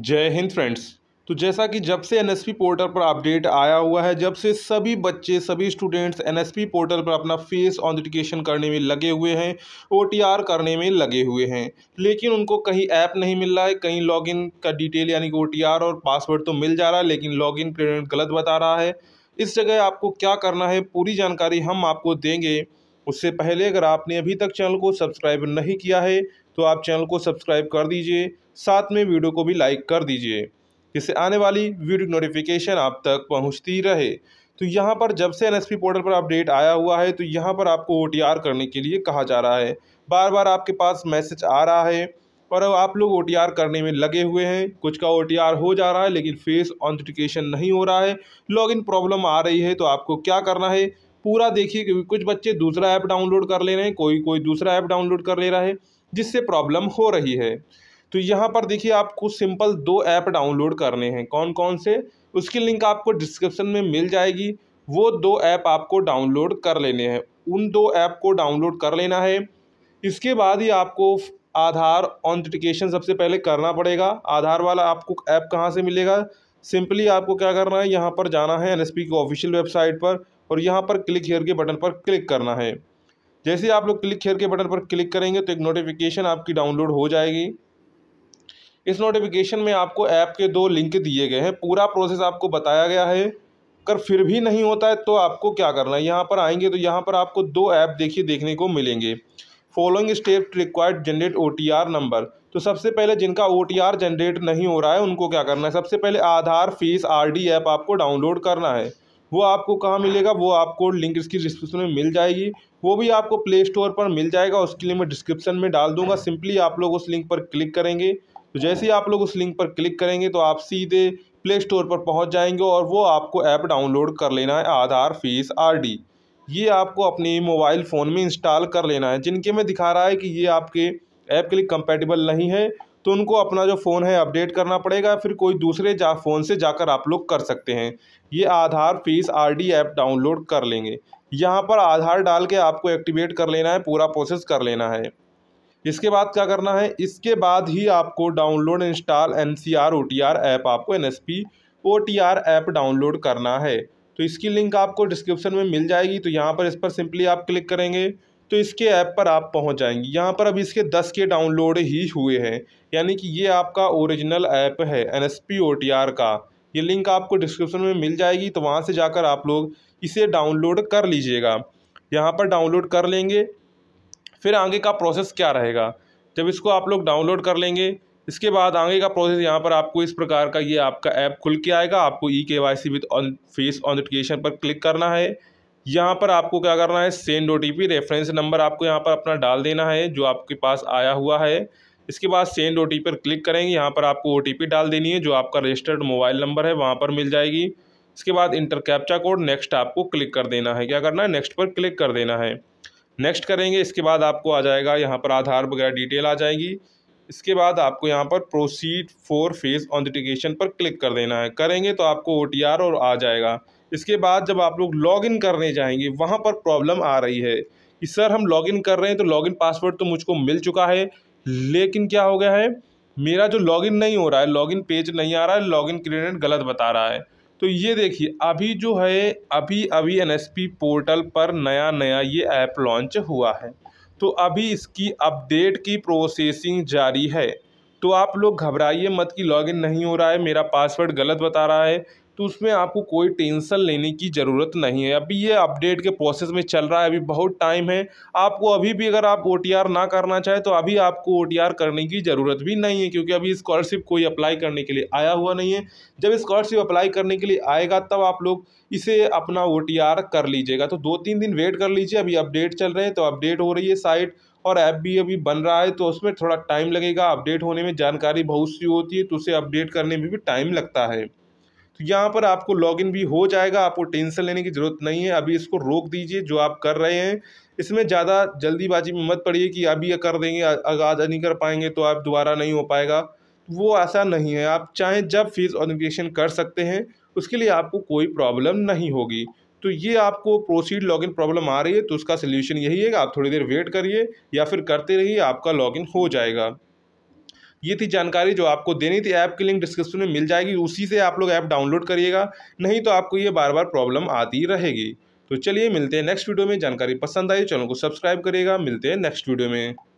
जय हिंद फ्रेंड्स तो जैसा कि जब से एनएसपी पोर्टल पर अपडेट आया हुआ है जब से सभी बच्चे सभी स्टूडेंट्स एनएसपी पोर्टल पर अपना फेस ऑथेंटिकेशन करने में लगे हुए हैं ओटीआर करने में लगे हुए हैं लेकिन उनको कहीं ऐप नहीं मिल रहा है कहीं लॉगिन का डिटेल यानी कि ओटीआर और पासवर्ड तो मिल जा रहा है लेकिन लॉग इन गलत बता रहा है इस जगह आपको क्या करना है पूरी जानकारी हम आपको देंगे उससे पहले अगर आपने अभी तक चैनल को सब्सक्राइब नहीं किया है तो आप चैनल को सब्सक्राइब कर दीजिए साथ में वीडियो को भी लाइक कर दीजिए जिससे आने वाली वीडियो नोटिफिकेशन आप तक पहुंचती रहे तो यहाँ पर जब से एन पोर्टल पर अपडेट आया हुआ है तो यहाँ पर आपको ओ करने के लिए कहा जा रहा है बार बार आपके पास मैसेज आ रहा है और अब आप लोग ओ करने में लगे हुए हैं कुछ का ओ हो जा रहा है लेकिन फेस ऑथेंटिकेशन नहीं हो रहा है लॉगिन प्रॉब्लम आ रही है तो आपको क्या करना है पूरा देखिए क्योंकि कुछ बच्चे दूसरा ऐप डाउनलोड कर ले रहे हैं कोई कोई दूसरा ऐप डाउनलोड कर ले रहा है जिससे प्रॉब्लम हो रही है तो यहाँ पर देखिए आपको सिंपल दो ऐप डाउनलोड करने हैं कौन कौन से उसकी लिंक आपको डिस्क्रिप्शन में मिल जाएगी वो दो ऐप आपको डाउनलोड कर लेने हैं उन दो ऐप को डाउनलोड कर लेना है इसके बाद ही आपको आधार ऑनटिकेशन सबसे पहले करना पड़ेगा आधार वाला आपको ऐप कहाँ से मिलेगा सिंपली आपको क्या करना है यहाँ पर जाना है एन की ऑफिशियल वेबसाइट पर और यहाँ पर क्लिक हेयर के बटन पर क्लिक करना है जैसे आप लोग क्लिक खेल के बटन पर क्लिक करेंगे तो एक नोटिफिकेशन आपकी डाउनलोड हो जाएगी इस नोटिफिकेशन में आपको ऐप के दो लिंक दिए गए हैं पूरा प्रोसेस आपको बताया गया है अगर फिर भी नहीं होता है तो आपको क्या करना है यहाँ पर आएंगे तो यहाँ पर आपको दो ऐप देखिए देखने को मिलेंगे following step required generate O number तो सबसे पहले जिनका ओ जनरेट नहीं हो रहा है उनको क्या करना है सबसे पहले आधार फीस आर ऐप आपको डाउनलोड करना है वो आपको कहाँ मिलेगा वो आपको लिंक इसकी डिस्क्रिप्शन में मिल जाएगी वो भी आपको प्ले स्टोर पर मिल जाएगा उसके लिए मैं डिस्क्रिप्शन में डाल दूंगा सिंपली आप लोग उस लिंक पर क्लिक करेंगे तो जैसे ही आप लोग उस लिंक पर क्लिक करेंगे तो आप सीधे प्ले स्टोर पर पहुंच जाएंगे और वो आपको ऐप डाउनलोड कर लेना है आधार फीस आरडी ये आपको अपने मोबाइल फ़ोन में इंस्टॉल कर लेना है जिनके में दिखा रहा है कि ये आपके ऐप के लिए कंपेटेबल नहीं है तो उनको अपना जो फ़ोन है अपडेट करना पड़ेगा फिर कोई दूसरे जा फ़ोन से जाकर आप लोग कर सकते हैं ये Aadhaar face D app download कर लेंगे यहाँ पर आधार डाल के आपको एक्टिवेट कर लेना है पूरा प्रोसेस कर लेना है इसके बाद क्या करना है इसके बाद ही आपको download install N C R O T R app आपको N S P O T R app download करना है तो इसकी लिंक आपको डिस्क्रिप्शन में मिल जाएगी तो यहाँ पर इस पर सिंपली आप क्लिक करेंगे तो इसके ऐप पर आप पहुंच जाएंगे यहाँ पर अब इसके 10 के डाउनलोड ही हुए हैं यानी कि ये आपका ओरिजिनल ऐप है एन एस का ये लिंक आपको डिस्क्रिप्शन में मिल जाएगी तो वहाँ से जाकर आप लोग इसे डाउनलोड कर लीजिएगा यहाँ पर डाउनलोड कर लेंगे फिर आगे का प्रोसेस क्या रहेगा जब इसको आप लोग डाउनलोड कर लेंगे इसके बाद आगे का प्रोसेस यहाँ पर आपको इस प्रकार का ये आपका ऐप खुल के आएगा आपको e K Y C with face authentication पर क्लिक करना है यहाँ पर आपको क्या करना है सेंड ओ रेफरेंस नंबर आपको यहाँ पर अपना डाल देना है जो आपके पास आया हुआ है इसके बाद सेंड ओ पर क्लिक करेंगे यहाँ पर आपको ओ डाल देनी है जो आपका रजिस्टर्ड मोबाइल नंबर है वहाँ पर मिल जाएगी इसके बाद इंटर कैप्चा कोड नेक्स्ट आपको क्लिक कर देना है क्या करना है नेक्स्ट पर क्लिक कर देना है नेक्स्ट करेंगे इसके बाद आपको आ जाएगा यहाँ पर आधार वगैरह डिटेल आ जाएगी इसके बाद आपको यहाँ पर प्रोसीड फोर फेज ऑथेंटिकेशन पर क्लिक कर देना है करेंगे तो आपको ओ और आ जाएगा इसके बाद जब आप लोग लॉगिन करने जाएंगे वहाँ पर प्रॉब्लम आ रही है कि सर हम लॉगिन कर रहे हैं तो लॉगिन पासवर्ड तो मुझको मिल चुका है लेकिन क्या हो गया है मेरा जो लॉगिन नहीं हो रहा है लॉगिन पेज नहीं आ रहा है लॉगिन क्रेडिट गलत बता रहा है तो ये देखिए अभी जो है अभी अभी एन पोर्टल पर नया नया ये ऐप लॉन्च हुआ है तो अभी इसकी अपडेट की प्रोसेसिंग जारी है तो आप लोग घबराइए मत कि लॉगिन नहीं हो रहा है मेरा पासवर्ड गलत बता रहा है तो उसमें आपको कोई टेंशन लेने की ज़रूरत नहीं है अभी ये अपडेट के प्रोसेस में चल रहा है अभी बहुत टाइम है आपको अभी भी अगर आप ओ ना करना चाहे तो अभी आपको ओ करने की ज़रूरत भी नहीं है क्योंकि अभी स्कॉलरशिप कोई अप्लाई करने के लिए आया हुआ नहीं है जब स्कॉलरशिप अप्लाई करने के लिए आएगा तब आप लोग इसे अपना ओ कर लीजिएगा तो दो तीन दिन वेट कर लीजिए अभी अपडेट चल रहे हैं तो अपडेट हो रही है साइट और ऐप भी अभी बन रहा है तो उसमें थोड़ा टाइम लगेगा अपडेट होने में जानकारी बहुत सी होती है तो उसे अपडेट करने में भी टाइम लगता है तो यहाँ पर आपको लॉगिन भी हो जाएगा आपको टेंशन लेने की ज़रूरत नहीं है अभी इसको रोक दीजिए जो आप कर रहे हैं इसमें ज़्यादा जल्दीबाजी में मत पड़िए कि अभी ये कर देंगे आज नहीं कर पाएंगे तो आप दोबारा नहीं हो पाएगा वो ऐसा नहीं है आप चाहें जब फीस ऑनिफिकेशन कर सकते हैं उसके लिए आपको कोई प्रॉब्लम नहीं होगी तो ये आपको प्रोसीड लॉगिन प्रॉब्लम आ रही है तो उसका सलूशन यही है कि आप थोड़ी देर वेट करिए या फिर करते रहिए आपका लॉगिन हो जाएगा ये थी जानकारी जो आपको देनी थी ऐप की लिंक डिस्क्रिप्शन में मिल जाएगी उसी से आप लोग ऐप डाउनलोड करिएगा नहीं तो आपको ये बार बार प्रॉब्लम आती रहेगी तो चलिए मिलते हैं नेक्स्ट वीडियो में जानकारी पसंद आई तो चैनल को सब्सक्राइब करिएगा मिलते हैं नेक्स्ट वीडियो में